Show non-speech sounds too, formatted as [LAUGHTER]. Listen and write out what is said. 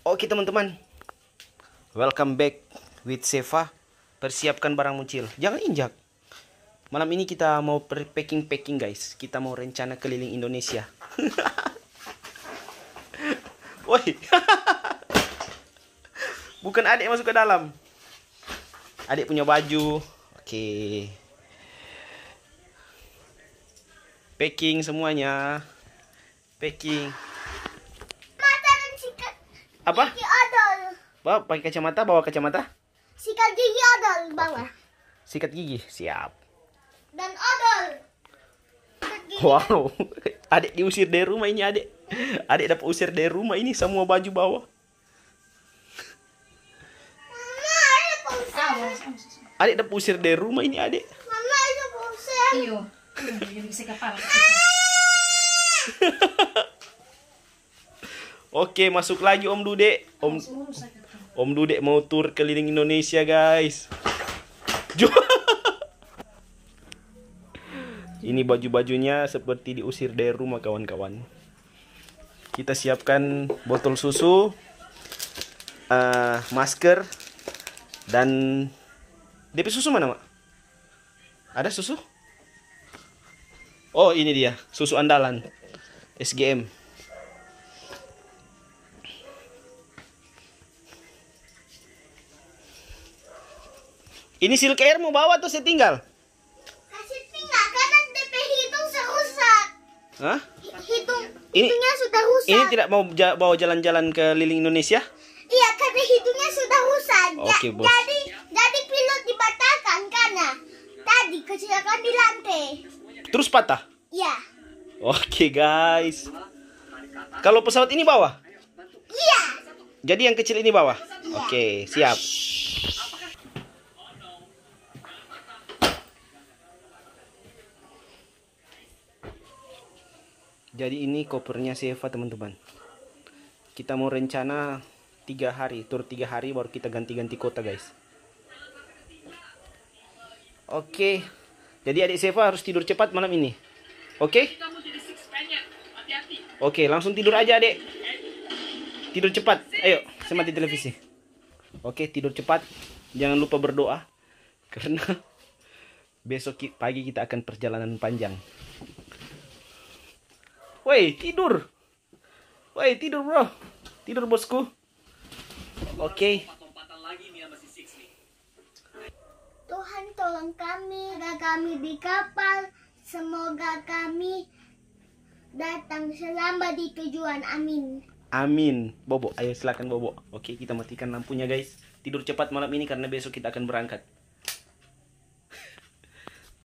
Oke teman-teman Welcome back with Seva Persiapkan barang muncil Jangan injak Malam ini kita mau packing-packing guys Kita mau rencana keliling Indonesia [LAUGHS] Woi [LAUGHS] Bukan adik masuk ke dalam Adik punya baju Oke Packing semuanya Packing apa? Gigi odol. Bawa pakai kacamata, bawa kacamata. Sikat gigi odol, bawa. Okay. Sikat gigi, siap. Dan odol. Wow, [LAUGHS] adik diusir dari rumah ini adik. Adik dapat usir dari rumah ini semua baju bawa. Ah, adik dapat usir dari rumah ini adik. Mama itu usir. Iyo, kepala. Ah. [LAUGHS] Oke, masuk lagi Om Dude. Om Om Dude mau tur keliling Indonesia, guys. [LAUGHS] Ini baju-bajunya seperti diusir dari rumah kawan-kawan. Kita siapkan botol susu, uh, masker, dan DP susu mana, Mak? Ada susu? Oh, ini dia, susu andalan. SGM. Ini silk air mau bawa tuh saya tinggal? Kasih tinggal karena DP hitung serusak. Hah? Hitung. ini, hitungnya sudah rusak. Ini tidak mau bawa jalan-jalan ke liling Indonesia? Iya, karena hidungnya sudah rusak. Okay, bos. Jadi jadi pilot dibatalkan karena tadi kecelakaan di lantai. Terus patah? Iya. Oke, okay, guys. Kalau pesawat ini bawa? Iya. Jadi yang kecil ini bawa? Ya. Oke, okay, siap. Shhh. jadi ini kopernya si teman-teman kita mau rencana tiga hari tur tiga hari baru kita ganti-ganti kota guys oke okay. jadi adik Seva harus tidur cepat malam ini oke okay? oke okay, langsung tidur aja adik tidur cepat ayo semati di televisi oke tidur cepat jangan lupa berdoa [LAUGHS] karena besok pagi kita akan perjalanan panjang Woi, tidur. Woi, tidur, Bro. Tidur, bosku. Oke. Tuhan tolong kami, ada kami di kapal. Semoga kami datang selamat di tujuan. Amin. Amin. Bobo, ayo silakan Bobo. Oke, kita matikan lampunya, guys. Tidur cepat malam ini karena besok kita akan berangkat.